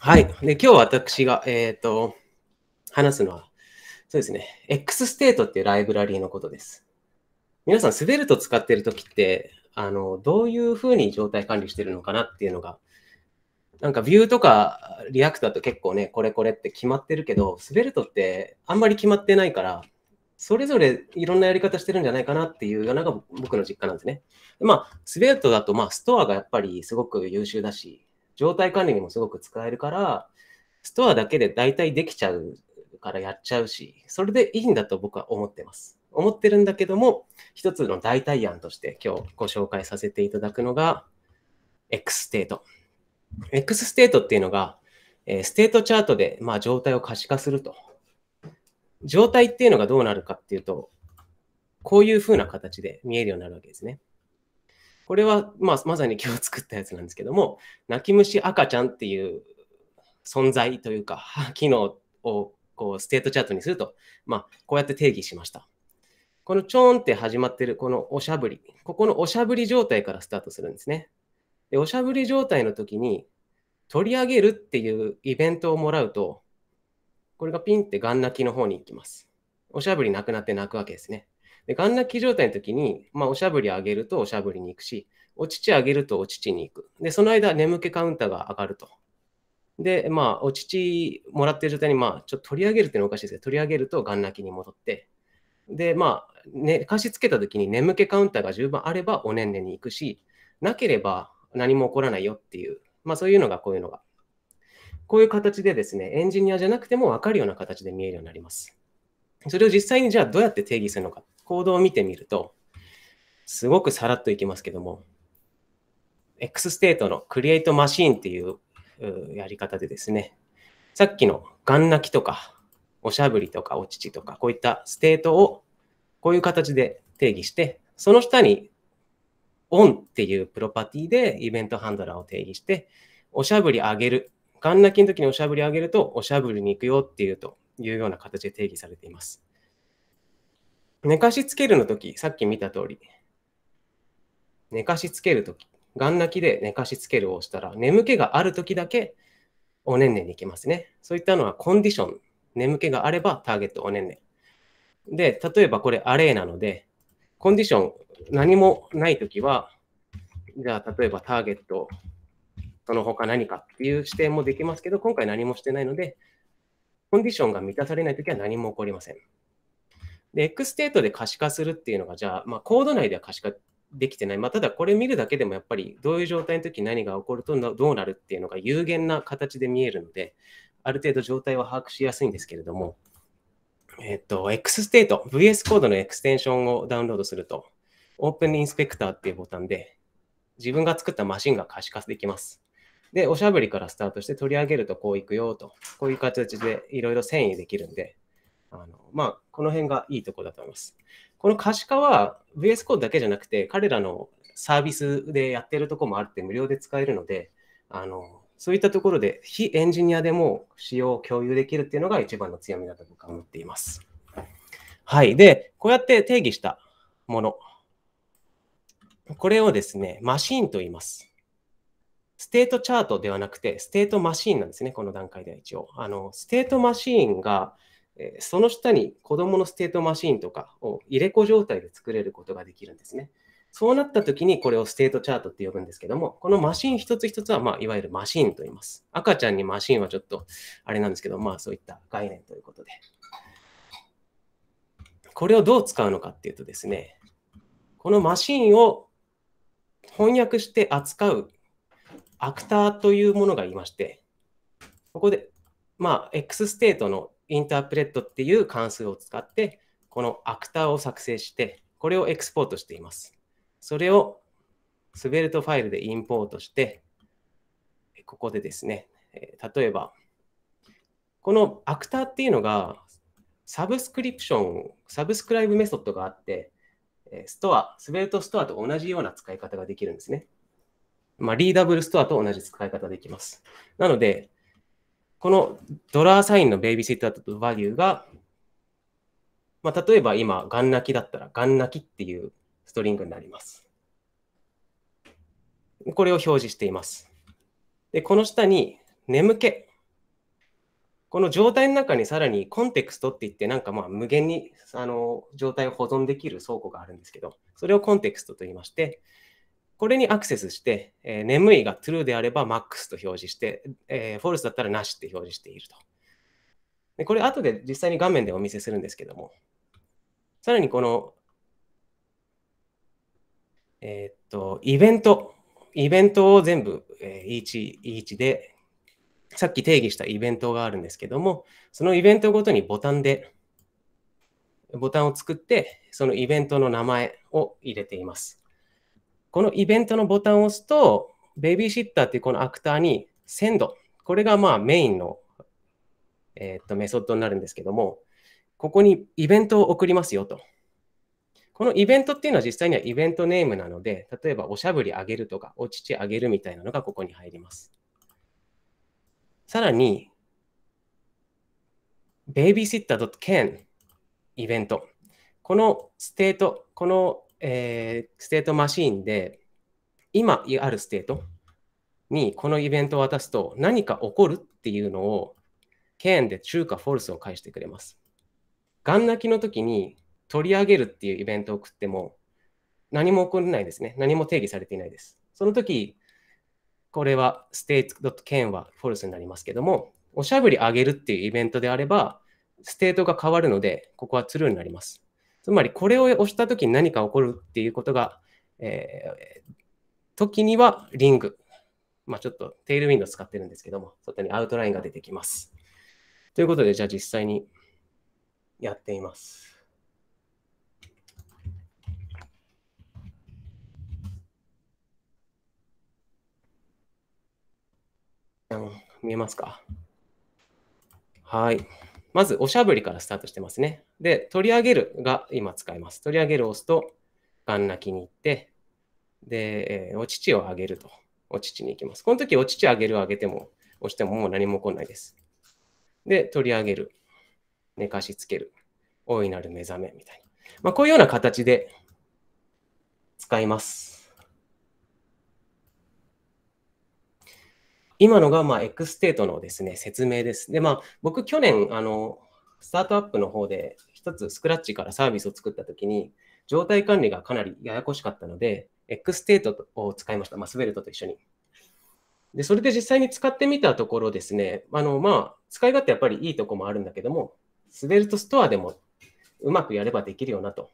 はい。で、今日私が、えっ、ー、と、話すのは、そうですね、X ステートっていうライブラリーのことです。皆さん、スベルト使ってるときって、あの、どういうふうに状態管理してるのかなっていうのが、なんかビューとかリアクタだと結構ね、これこれって決まってるけど、スベルトってあんまり決まってないから、それぞれいろんなやり方してるんじゃないかなっていうのが僕の実家なんですね。まあ、スベルトだと、まあ、ストアがやっぱりすごく優秀だし、状態管理にもすごく使えるから、ストアだけで大体できちゃうからやっちゃうし、それでいいんだと僕は思ってます。思ってるんだけども、一つの代替案として今日ご紹介させていただくのが、X ステート。X ステートっていうのが、えステートチャートで、まあ、状態を可視化すると。状態っていうのがどうなるかっていうと、こういう風な形で見えるようになるわけですね。これは、まあ、まさに今日作ったやつなんですけども、泣き虫赤ちゃんっていう存在というか、機能をこうステートチャートにすると、まあ、こうやって定義しました。このちょーんって始まってるこのおしゃぶり、ここのおしゃぶり状態からスタートするんですね。でおしゃぶり状態の時に取り上げるっていうイベントをもらうと、これがピンってガン泣きの方に行きます。おしゃぶりなくなって泣くわけですね。で、ガンナキ状態の時に、まあ、おしゃぶり上げるとおしゃぶりに行くし、お乳上げるとお乳に行く。で、その間、眠気カウンターが上がると。で、まあ、お乳もらってる状態に、まあ、ちょっと取り上げるっていうのはおかしいですけど、取り上げるとガンナキに戻って、で、まあ、ね、貸し付けた時に眠気カウンターが十分あればおねんねに行くし、なければ何も起こらないよっていう、まあ、そういうのがこういうのが。こういう形でですね、エンジニアじゃなくても分かるような形で見えるようになります。それを実際にじゃあどうやって定義するのか。コードを見てみると、すごくさらっといきますけども、X ステートの Create Machine っていうやり方でですね、さっきのガン泣きとか、おしゃぶりとか、お乳とか、こういったステートをこういう形で定義して、その下に on っていうプロパティでイベントハンドラーを定義して、おしゃぶりあげる。ガン泣きの時におしゃぶりあげると、おしゃぶりに行くよっていうというような形で定義されています。寝かしつけるの時、さっき見た通り、寝かしつける時、ガン泣きで寝かしつけるを押したら、眠気がある時だけおねんねに行きますね。そういったのはコンディション、眠気があればターゲットおねんね。ん。で、例えばこれアレイなので、コンディション何もない時は、じゃあ例えばターゲット、その他何かっていう視点もできますけど、今回何もしてないので、コンディションが満たされない時は何も起こりません。で、X ステートで可視化するっていうのが、じゃあ、まあ、コード内では可視化できてない。まあ、ただこれ見るだけでもやっぱりどういう状態の時何が起こるとどうなるっていうのが有限な形で見えるので、ある程度状態は把握しやすいんですけれども、えっと、X ステート、VS コードのエクステンションをダウンロードすると、オープンインスペクターっていうボタンで、自分が作ったマシンが可視化できます。で、おしゃべりからスタートして取り上げるとこういくよと、こういう形でいろいろ遷移できるんで、あのまあ、この辺がいいとこだと思います。この可視化は VS コードだけじゃなくて、彼らのサービスでやってるとこもあって無料で使えるので、あのそういったところで非エンジニアでも使用を共有できるっていうのが一番の強みだと僕は思っています。はい。で、こうやって定義したもの。これをですね、マシンと言います。ステートチャートではなくて、ステートマシンなんですね、この段階では一応。あの、ステートマシンがその下に子供のステートマシーンとかを入れ子状態で作れることができるんですね。そうなった時にこれをステートチャートって呼ぶんですけども、このマシン一つ一つは、まあ、いわゆるマシンと言います。赤ちゃんにマシンはちょっとあれなんですけど、まあそういった概念ということで。これをどう使うのかっていうとですね、このマシンを翻訳して扱うアクターというものがいまして、ここで、まあ、X ステートのインタープレットっていう関数を使って、このアクターを作成して、これをエクスポートしています。それをスベルトファイルでインポートして、ここでですね、例えば、このアクターっていうのが、サブスクリプション、サブスクライブメソッドがあって、ストア、スベルトストアと同じような使い方ができるんですね。まあ、リーダブルストアと同じ使い方できます。なので、このドラーサインのベイビーシッターとバリューが、まあ、例えば今、ガン泣きだったら、ガン泣きっていうストリングになります。これを表示しています。で、この下に、眠気。この状態の中にさらにコンテクストって言って、なんかまあ無限にあの状態を保存できる倉庫があるんですけど、それをコンテクストと言いまして、これにアクセスして、えー、眠いが true であれば max と表示して、えー、false だったらなしって表示していると。でこれ後で実際に画面でお見せするんですけども、さらにこの、えー、っと、イベント、イベントを全部、えー、each, each で、さっき定義したイベントがあるんですけども、そのイベントごとにボタンで、ボタンを作って、そのイベントの名前を入れています。このイベントのボタンを押すと、ベビーシッターっていうこのアクターにセンド。これがまあメインの、えっ、とメソッドになるんですけども、ここにイベントを送りますよと。このイベントっていうのは実際にはイベントネームなので、例えばおしゃぶりあげるとか、お乳あげるみたいなのがここに入ります。さらに、babysitter.can イベント。このステート、このえー、ステートマシーンで、今あるステートにこのイベントを渡すと何か起こるっていうのを、県で中華フォルスを返してくれます。ガン泣きの時に取り上げるっていうイベントを送っても、何も起こらないですね。何も定義されていないです。その時、これはステートケーはフォルスになりますけども、おしゃぶりあげるっていうイベントであれば、ステートが変わるので、ここはツルーになります。つまりこれを押したときに何か起こるっていうことが、えー、時にはリング。まあ、ちょっとテールウィンド使ってるんですけども、外にアウトラインが出てきます。ということで、じゃあ実際にやってみます。見えますかはい。まず、おしゃぶりからスタートしてますね。で、取り上げるが今使います。取り上げるを押すと、ガン泣きに行って、で、えお乳をあげると。お乳に行きます。この時、お乳あげるをあげても、押してももう何も起こらないです。で、取り上げる。寝かしつける。大いなる目覚めみたいな。まあ、こういうような形で使います。今のが、まあ、エクステートのですね、説明です。で、まあ、僕、去年、あの、スタートアップの方で、一つ、スクラッチからサービスを作ったときに、状態管理がかなりややこしかったので、エクステートを使いました。まあ、スベルトと一緒に。で、それで実際に使ってみたところですね、あの、まあ、使い勝手やっぱりいいとこもあるんだけども、スベルトストアでもうまくやればできるよなと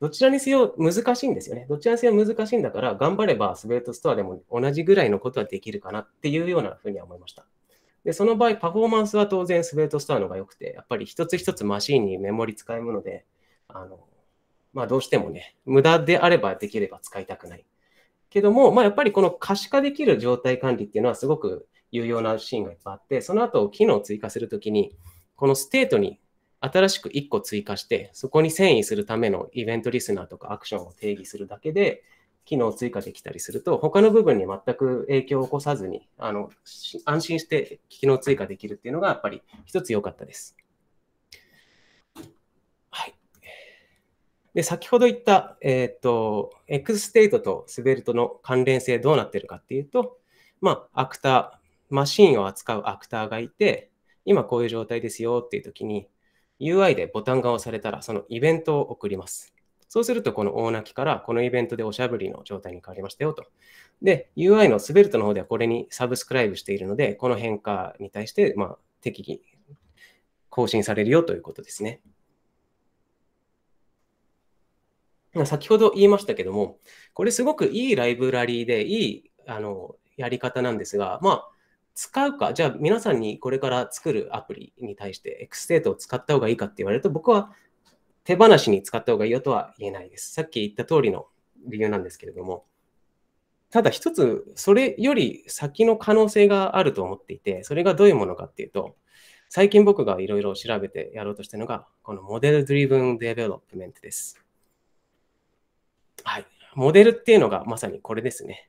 どちらにせよ難しいんですよね。どちらにせよ難しいんだから、頑張ればスベートストアでも同じぐらいのことはできるかなっていうようなふうには思いました。で、その場合、パフォーマンスは当然スベートストアの方が良くて、やっぱり一つ一つマシンにメモリ使えるので、あの、まあどうしてもね、無駄であればできれば使いたくない。けども、まあやっぱりこの可視化できる状態管理っていうのはすごく有用なシーンがいっぱいあって、その後機能を追加するときに、このステートに新しく1個追加して、そこに遷移するためのイベントリスナーとかアクションを定義するだけで、機能を追加できたりすると、他の部分に全く影響を起こさずに、あの安心して機能追加できるっていうのが、やっぱり一つ良かったです。はい。で、先ほど言った、えっ、ー、と、x クステートとスベルトの関連性どうなってるかっていうと、まあ、アクター、マシンを扱うアクターがいて、今こういう状態ですよっていうときに、UI でボタンが押されたら、そのイベントを送ります。そうすると、この大泣きから、このイベントでおしゃぶりの状態に変わりましたよと。で、UI のスベルトの方ではこれにサブスクライブしているので、この変化に対して、ま適宜更新されるよということですね。先ほど言いましたけども、これすごくいいライブラリーで、いいあのやり方なんですが、まあ、使うか、じゃあ皆さんにこれから作るアプリに対して X デートを使った方がいいかって言われると、僕は手放しに使った方がいいよとは言えないです。さっき言った通りの理由なんですけれども、ただ一つ、それより先の可能性があると思っていて、それがどういうものかっていうと、最近僕がいろいろ調べてやろうとしたのが、このモデルドリブンデベロップメントです。はい。モデルっていうのがまさにこれですね。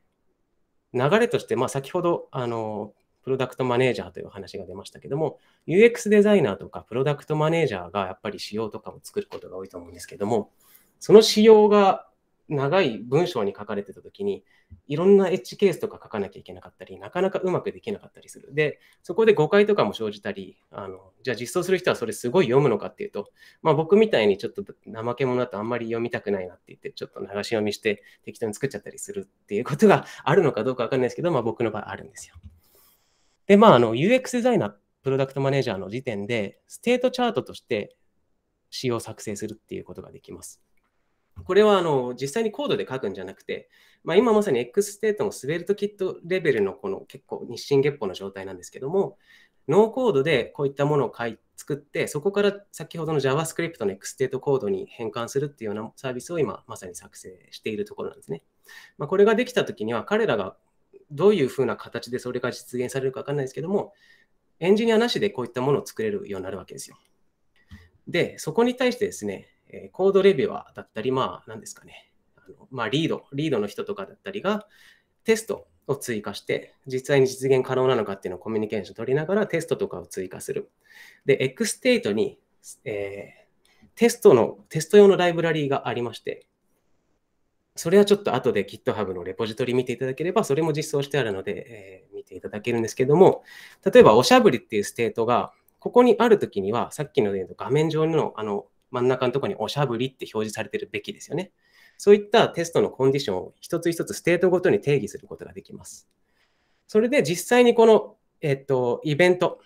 流れとして、まあ先ほど、あの、プロダクトマネージャーという話が出ましたけども、UX デザイナーとかプロダクトマネージャーがやっぱり仕様とかを作ることが多いと思うんですけども、その仕様が長い文章に書かれてた時に、いろんなエッジケースとか書かなきゃいけなかったり、なかなかうまくできなかったりする。で、そこで誤解とかも生じたり、あのじゃあ実装する人はそれすごい読むのかっていうと、まあ、僕みたいにちょっと怠け者だとあんまり読みたくないなって言って、ちょっと流し読みして適当に作っちゃったりするっていうことがあるのかどうかわかんないですけど、まあ、僕の場合あるんですよ。で、まあ、あの、UX デザイナー、プロダクトマネージャーの時点で、ステートチャートとして仕様を作成するっていうことができます。これはあの実際にコードで書くんじゃなくて、まあ、今まさに X ステートのスベルトキットレベルのこの結構日進月歩の状態なんですけども、ノーコードでこういったものをい作って、そこから先ほどの JavaScript の X ステートコードに変換するっていうようなサービスを今まさに作成しているところなんですね。まあ、これができたときには彼らがどういうふうな形でそれが実現されるか分かんないですけども、エンジニアなしでこういったものを作れるようになるわけですよ。で、そこに対してですね、コードレビューアーだったり、まあ、んですかね、あのまあ、リード、リードの人とかだったりが、テストを追加して、実際に実現可能なのかっていうのをコミュニケーション取りながらテストとかを追加する。で、X ステートに、えー、テストの、テスト用のライブラリーがありまして、それはちょっと後で GitHub のレポジトリ見ていただければ、それも実装してあるので、えー、見ていただけるんですけども、例えばおしゃぶりっていうステートが、ここにあるときには、さっきの画面上のあの真ん中のところにおしゃぶりって表示されてるべきですよね。そういったテストのコンディションを一つ一つステートごとに定義することができます。それで実際にこの、えっと、イベント、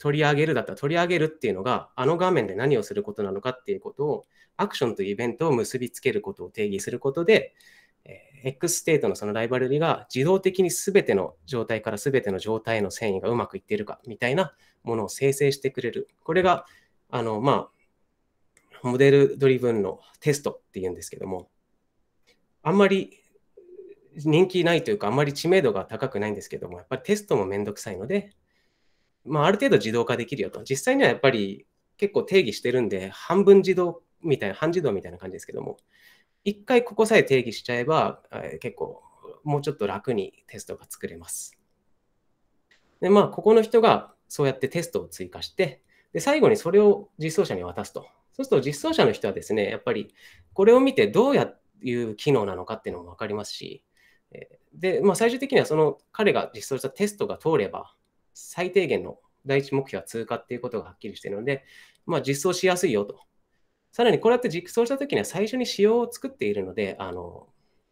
取り上げるだったら取り上げるっていうのが、あの画面で何をすることなのかっていうことを、アクションとイベントを結びつけることを定義することで、えー、X ステートのそのライバルリが自動的に全ての状態から全ての状態への遷移がうまくいっているかみたいなものを生成してくれる。これが、あの、まあ、モデルドリブンのテストっていうんですけども、あんまり人気ないというか、あんまり知名度が高くないんですけども、やっぱりテストもめんどくさいので、まあ、ある程度自動化できるよと。実際にはやっぱり結構定義してるんで、半分自動みたいな、半自動みたいな感じですけども、一回ここさえ定義しちゃえば、えー、結構もうちょっと楽にテストが作れます。で、まあ、ここの人がそうやってテストを追加して、で、最後にそれを実装者に渡すと。そうすると実装者の人はですね、やっぱりこれを見てどうやいう機能なのかっていうのも分かりますし、で、まあ、最終的にはその彼が実装したテストが通れば、最低限の第一目標は通過っていうことがはっきりしているので、まあ、実装しやすいよと。さらにこうやって実装したときには最初に仕様を作っているので、あの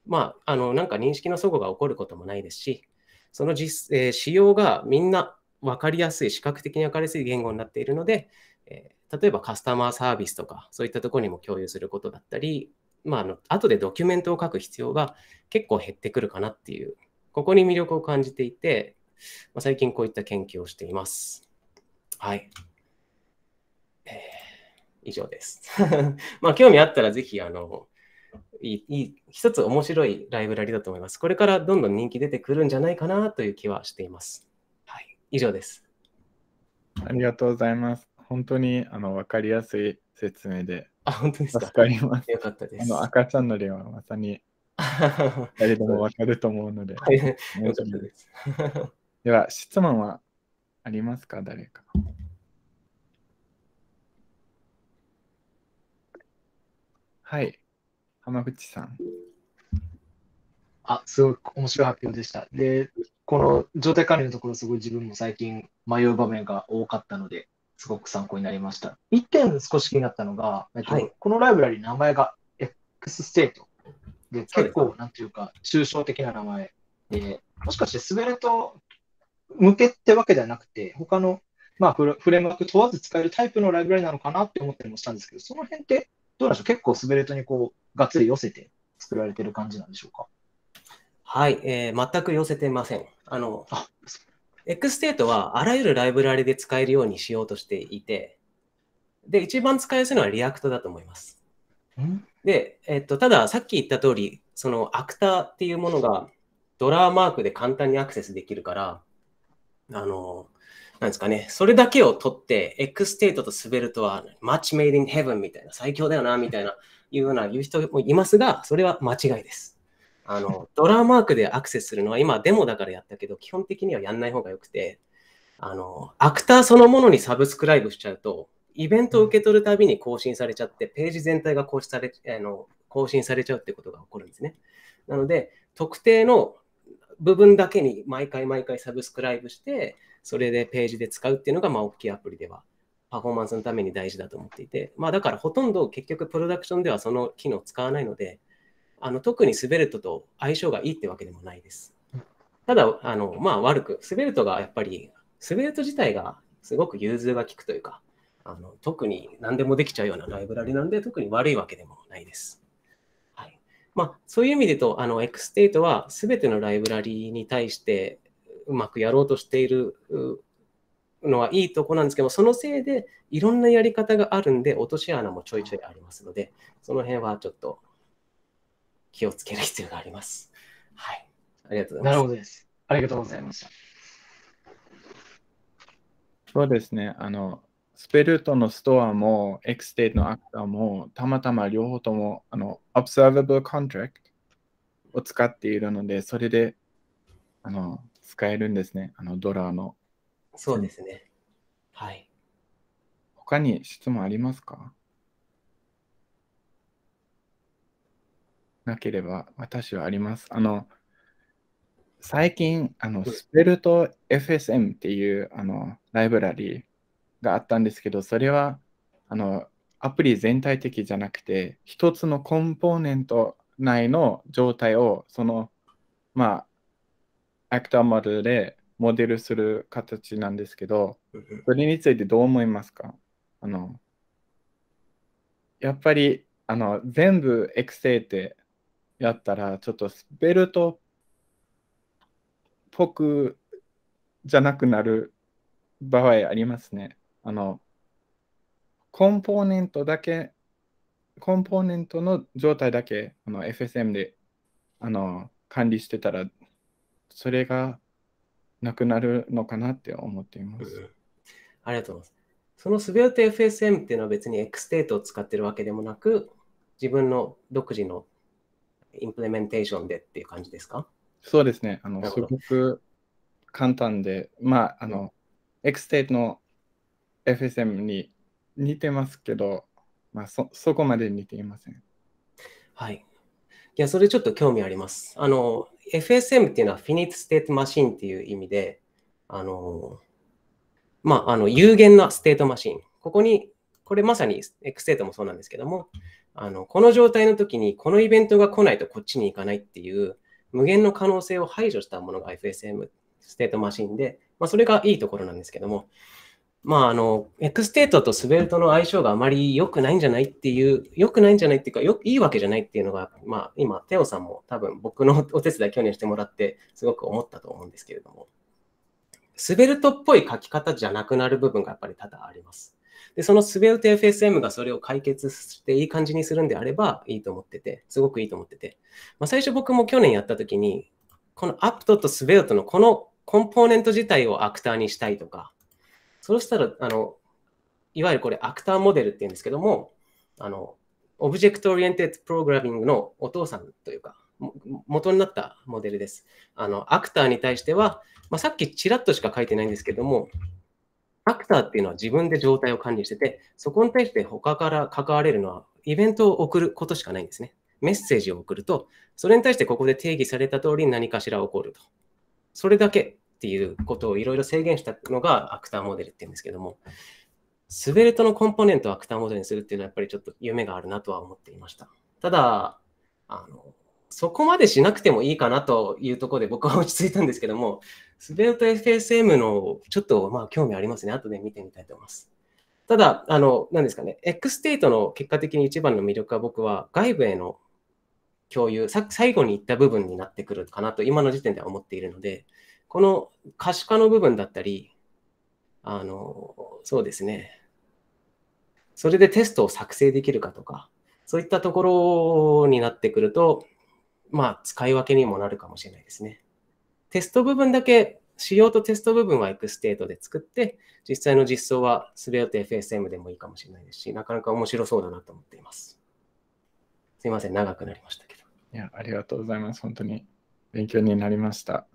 まあ、あのなんか認識の齟齬が起こることもないですし、その実、えー、仕様がみんな分かりやすい、視覚的に分かりやすい言語になっているので、えー、例えばカスタマーサービスとか、そういったところにも共有することだったり、まあ、あの後でドキュメントを書く必要が結構減ってくるかなっていう、ここに魅力を感じていて、まあ、最近こういった研究をしています。はい。えー、以上です。まあ、興味あったらぜひ、あの、いい一つ面白いライブラリだと思います。これからどんどん人気出てくるんじゃないかなという気はしています。はい、以上です。ありがとうございます。本当にあの分かりやすい説明で。あ、本当ですか。助かります。よかったです。あの赤ちゃんのルはまさに誰でも分かると思うので。はい、よかったです。では、質問はありますか誰か。はい。浜口さん。あ、すごく面白い発表でした。で、この状態管理のところ、すごい自分も最近迷う場面が多かったので、すごく参考になりました。一点少し気になったのが、えっと、はい、このライブラリ名前が X ステートで、結構、なんていうか、抽象的な名前で、もしかしてスベルト向けってわけではなくて、他の、まあ、フレームワーク問わず使えるタイプのライブラリなのかなって思ったりもしたんですけど、その辺ってどうなんでしょう結構スベルトにこう、がっつり寄せて作られてる感じなんでしょうかはい、えー、全く寄せてません。あの、あ X テートはあらゆるライブラリで使えるようにしようとしていて、で、一番使いやすいのはリアクトだと思います。で、えっと、たださっき言った通り、そのアクターっていうものがドラーマークで簡単にアクセスできるから、あの、なんですかね、それだけを取って、エクステートと滑るとは、マッチメイドインヘブンみたいな、最強だよな、みたいな、いうような言う人もいますが、それは間違いです。あの、ドラーマークでアクセスするのは、今デモだからやったけど、基本的にはやんない方がよくて、あの、アクターそのものにサブスクライブしちゃうと、イベントを受け取るたびに更新されちゃって、ページ全体が更新されあの更新されちゃうってことが起こるんですね。なので、特定の部分だけに毎回毎回サブスクライブして、それでページで使うっていうのが、まあ、大きいアプリでは、パフォーマンスのために大事だと思っていて、まあ、だからほとんど結局、プロダクションではその機能使わないので、あの特にスベルトと相性がいいってわけでもないです。ただ、あのまあ、悪く、スベルトがやっぱり、スベルト自体がすごく融通が利くというか、あの特に何でもできちゃうようなライブラリなんで、特に悪いわけでもないです。まあ、そういう意味で言うと、あの、ステート t e は全てのライブラリに対してうまくやろうとしているのはいいとこなんですけども、そのせいでいろんなやり方があるんで、落とし穴もちょいちょいありますので、その辺はちょっと気をつける必要があります。はい。ありがとうございます。なるほどです。ありがとうございました。そうですね。あの、スペルトのストアも、エクステイトのアクターも、たまたま両方とも、あの、オブ s ーバブルコントラクトを使っているので、それで、あの、使えるんですね。あの、ドラの。そうですね。はい。他に質問ありますかなければ、私はあります。あの、最近、あの、スペルト FSM っていう、あの、ライブラリー、があったんですけど、それはあのアプリ全体的じゃなくて、一つのコンポーネント内の状態を、その、まあ、アクターモデルでモデルする形なんですけど、それについてどう思いますかあのやっぱりあの全部エクセイってやったら、ちょっとスペルトっぽくじゃなくなる場合ありますね。あの、コンポーネントだけ、コンポーネントの状態だけ、あの、FSM で、あの、管理してたら、それがなくなるのかなって思っています。うん、ありがとうございます。そのすべて FSM っていうのは別に X テートを使ってるわけでもなく、自分の独自のインプレメンテーションでっていう感じですかそうですね。あのすごく簡単で、まあ、あの、X テートの FSM に似てますけど、まあそ、そこまで似ていません。はい。いや、それちょっと興味あります。あの、FSM っていうのは Finite State Machine っていう意味で、あの、まあ、あの、有限なステートマシン。ここに、これまさに X ステートもそうなんですけども、あの、この状態の時に、このイベントが来ないとこっちに行かないっていう、無限の可能性を排除したものが FSM、ステートマシンで、まあ、それがいいところなんですけども、まあ、あの、ステートとスベルトの相性があまり良くないんじゃないっていう、良くないんじゃないっていうか、よいいわけじゃないっていうのが、まあ、今、テオさんも多分僕のお手伝い去年してもらって、すごく思ったと思うんですけれども、スベルトっぽい書き方じゃなくなる部分がやっぱり多々あります。で、そのスベルト FSM がそれを解決していい感じにするんであればいいと思ってて、すごくいいと思ってて。まあ、最初僕も去年やった時に、このアプトとスベルトのこのコンポーネント自体をアクターにしたいとか、そうしたら、あの、いわゆるこれ、アクターモデルって言うんですけども、あの、オブジェクトオリエンテッドプログラミングのお父さんというか、元になったモデルです。あの、アクターに対しては、まあ、さっきちらっとしか書いてないんですけども、アクターっていうのは自分で状態を管理してて、そこに対して他から関われるのは、イベントを送ることしかないんですね。メッセージを送ると、それに対してここで定義された通りに何かしら起こると。それだけっていうことをいろいろ制限したのがアクターモデルっていうんですけども、スベルトのコンポーネントをアクターモデルにするっていうのはやっぱりちょっと夢があるなとは思っていました。ただ、あのそこまでしなくてもいいかなというところで僕は落ち着いたんですけども、スベルト FSM のちょっとまあ興味ありますね。後で見てみたいと思います。ただ、あの、何ですかね、X ステートの結果的に一番の魅力は僕は外部への共有、最後に言った部分になってくるかなと今の時点では思っているので、この可視化の部分だったり、あの、そうですね。それでテストを作成できるかとか、そういったところになってくると、まあ、使い分けにもなるかもしれないですね。テスト部分だけ、仕様とテスト部分はエクステートで作って、実際の実装はスレオテ FSM でもいいかもしれないですし、なかなか面白そうだなと思っています。すいません、長くなりましたけど。いや、ありがとうございます。本当に勉強になりました。